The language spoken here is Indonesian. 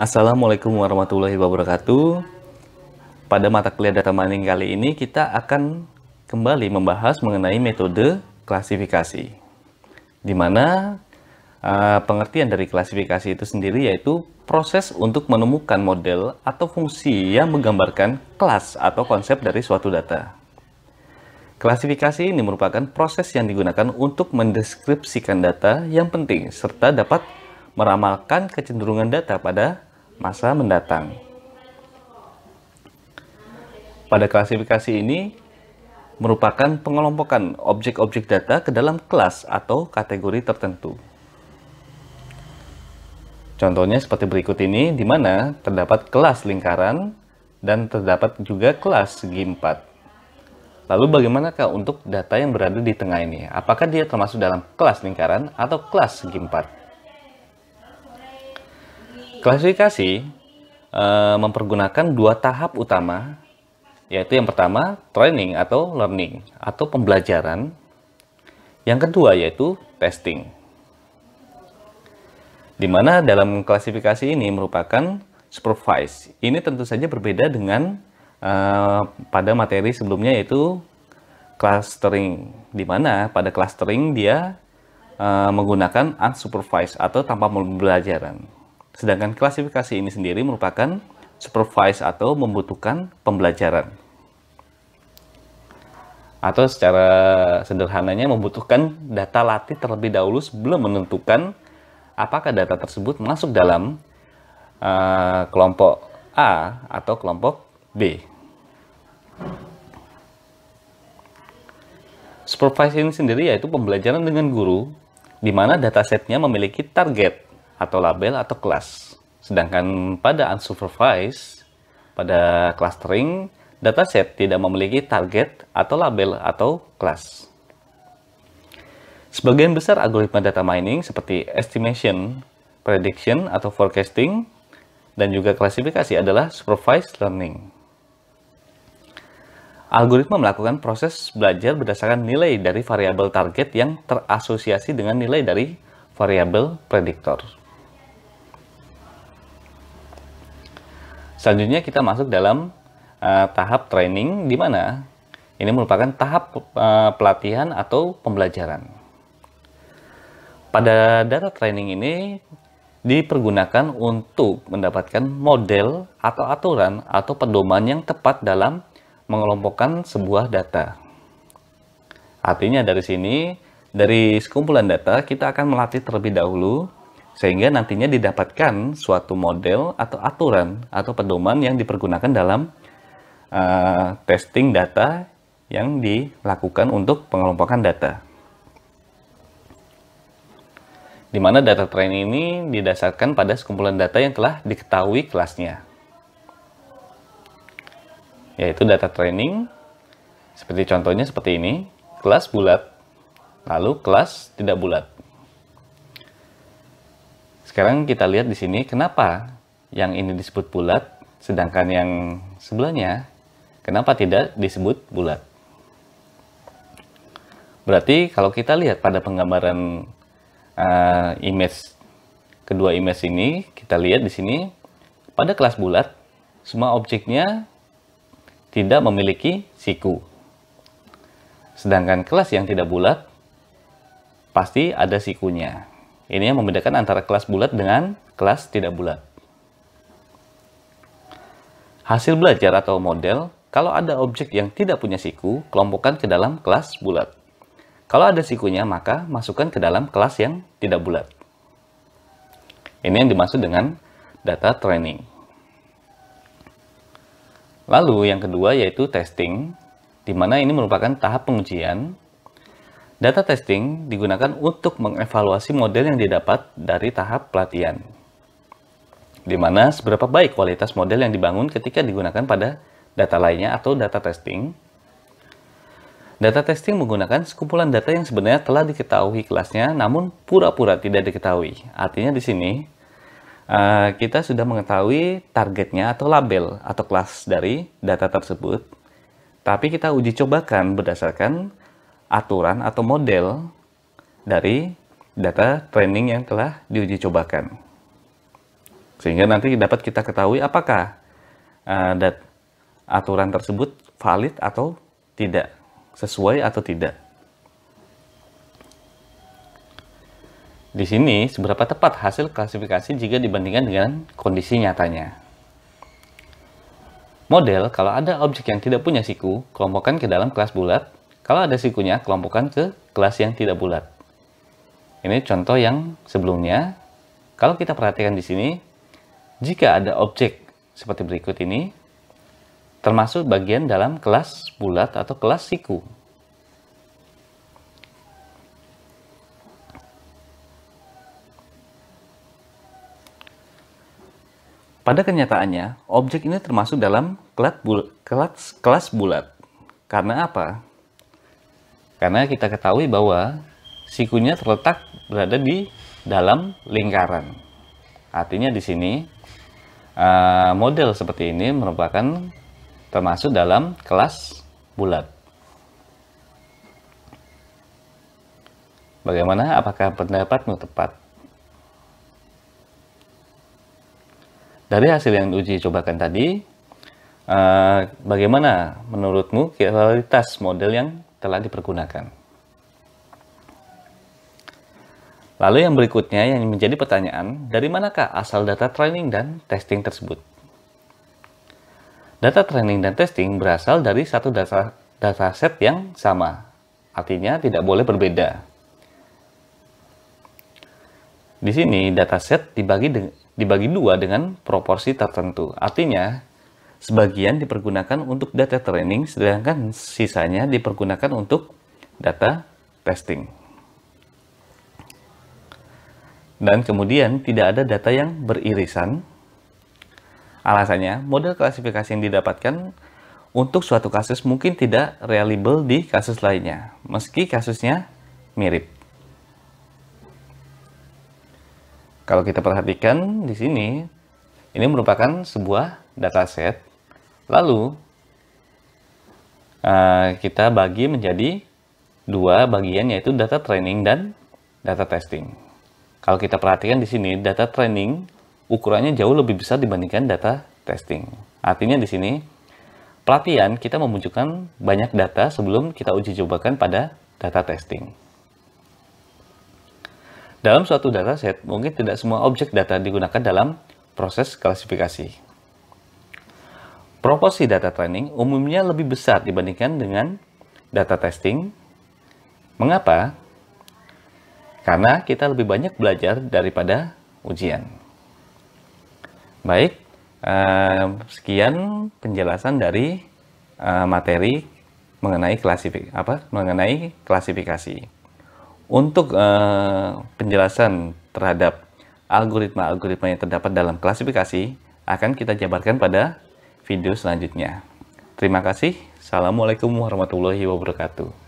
Assalamualaikum warahmatullahi wabarakatuh. Pada mata kuliah data mining kali ini kita akan kembali membahas mengenai metode klasifikasi. Di mana uh, pengertian dari klasifikasi itu sendiri yaitu proses untuk menemukan model atau fungsi yang menggambarkan kelas atau konsep dari suatu data. Klasifikasi ini merupakan proses yang digunakan untuk mendeskripsikan data yang penting serta dapat meramalkan kecenderungan data pada masa mendatang. Pada klasifikasi ini merupakan pengelompokan objek-objek data ke dalam kelas atau kategori tertentu. Contohnya seperti berikut ini, di mana terdapat kelas lingkaran dan terdapat juga kelas segi empat. Lalu bagaimanakah untuk data yang berada di tengah ini? Apakah dia termasuk dalam kelas lingkaran atau kelas segi empat? Klasifikasi e, mempergunakan dua tahap utama, yaitu yang pertama training atau learning atau pembelajaran, yang kedua yaitu testing. Di mana dalam klasifikasi ini merupakan supervised. Ini tentu saja berbeda dengan uh, pada materi sebelumnya yaitu clustering, di mana pada clustering dia uh, menggunakan unsupervised atau tanpa pembelajaran. Sedangkan klasifikasi ini sendiri merupakan supervised atau membutuhkan pembelajaran. Atau secara sederhananya membutuhkan data latih terlebih dahulu sebelum menentukan apakah data tersebut masuk dalam uh, kelompok A atau kelompok B. Supervised ini sendiri yaitu pembelajaran dengan guru, di mana datasetnya memiliki target atau label atau kelas. Sedangkan pada unsupervised, pada clustering, dataset tidak memiliki target atau label atau kelas. Sebagian besar algoritma data mining seperti estimation, prediction atau forecasting, dan juga klasifikasi adalah supervised learning. Algoritma melakukan proses belajar berdasarkan nilai dari variabel target yang terasosiasi dengan nilai dari variabel prediktor. Selanjutnya kita masuk dalam uh, tahap training di mana ini merupakan tahap uh, pelatihan atau pembelajaran. Pada data training ini dipergunakan untuk mendapatkan model atau aturan atau pedoman yang tepat dalam mengelompokkan sebuah data. Artinya dari sini, dari sekumpulan data kita akan melatih terlebih dahulu sehingga nantinya didapatkan suatu model atau aturan atau pedoman yang dipergunakan dalam uh, testing data yang dilakukan untuk pengelompokan data. Di mana data training ini didasarkan pada sekumpulan data yang telah diketahui kelasnya. Yaitu data training, seperti contohnya seperti ini, kelas bulat, lalu kelas tidak bulat. Sekarang kita lihat di sini kenapa yang ini disebut bulat, sedangkan yang sebelahnya kenapa tidak disebut bulat. Berarti kalau kita lihat pada penggambaran uh, image kedua image ini, kita lihat di sini pada kelas bulat semua objeknya tidak memiliki siku. Sedangkan kelas yang tidak bulat pasti ada sikunya. Ini yang membedakan antara kelas bulat dengan kelas tidak bulat. Hasil belajar atau model, kalau ada objek yang tidak punya siku, kelompokkan ke dalam kelas bulat. Kalau ada sikunya, maka masukkan ke dalam kelas yang tidak bulat. Ini yang dimaksud dengan data training. Lalu yang kedua yaitu testing, di mana ini merupakan tahap pengujian Data testing digunakan untuk mengevaluasi model yang didapat dari tahap pelatihan, di mana seberapa baik kualitas model yang dibangun ketika digunakan pada data lainnya atau data testing. Data testing menggunakan sekumpulan data yang sebenarnya telah diketahui kelasnya, namun pura-pura tidak diketahui. Artinya di sini, eh, kita sudah mengetahui targetnya atau label atau kelas dari data tersebut, tapi kita uji cobakan berdasarkan aturan atau model dari data training yang telah diuji cobakan. Sehingga nanti dapat kita ketahui apakah uh, aturan tersebut valid atau tidak, sesuai atau tidak. Di sini, seberapa tepat hasil klasifikasi jika dibandingkan dengan kondisi nyatanya. Model, kalau ada objek yang tidak punya siku, kelompokkan ke dalam kelas bulat kalau ada sikunya, kelompokkan ke kelas yang tidak bulat. Ini contoh yang sebelumnya. Kalau kita perhatikan di sini, jika ada objek seperti berikut ini, termasuk bagian dalam kelas bulat atau kelas siku. Pada kenyataannya, objek ini termasuk dalam kelas bulat. Karena apa? Karena kita ketahui bahwa sikunya terletak berada di dalam lingkaran. Artinya di sini eh, model seperti ini merupakan termasuk dalam kelas bulat. Bagaimana? Apakah pendapatmu tepat? Dari hasil yang uji cobakan tadi, eh, bagaimana menurutmu kualitas model yang telah dipergunakan. Lalu yang berikutnya yang menjadi pertanyaan, dari manakah asal data training dan testing tersebut? Data training dan testing berasal dari satu data data set yang sama, artinya tidak boleh berbeda. Di sini dataset dibagi dibagi dua dengan proporsi tertentu, artinya Sebagian dipergunakan untuk data training, sedangkan sisanya dipergunakan untuk data testing. Dan kemudian tidak ada data yang beririsan. Alasannya, model klasifikasi yang didapatkan untuk suatu kasus mungkin tidak reliable di kasus lainnya, meski kasusnya mirip. Kalau kita perhatikan di sini, ini merupakan sebuah dataset Lalu, uh, kita bagi menjadi dua bagian yaitu data training dan data testing. Kalau kita perhatikan di sini, data training ukurannya jauh lebih besar dibandingkan data testing. Artinya di sini, pelatihan kita memunculkan banyak data sebelum kita uji cobakan pada data testing. Dalam suatu dataset, mungkin tidak semua objek data digunakan dalam proses klasifikasi. Proporsi data training umumnya lebih besar dibandingkan dengan data testing. Mengapa? Karena kita lebih banyak belajar daripada ujian. Baik, eh, sekian penjelasan dari eh, materi mengenai klasifikasi apa mengenai klasifikasi. Untuk eh, penjelasan terhadap algoritma-algoritma yang terdapat dalam klasifikasi akan kita jabarkan pada video selanjutnya. Terima kasih. Assalamualaikum warahmatullahi wabarakatuh.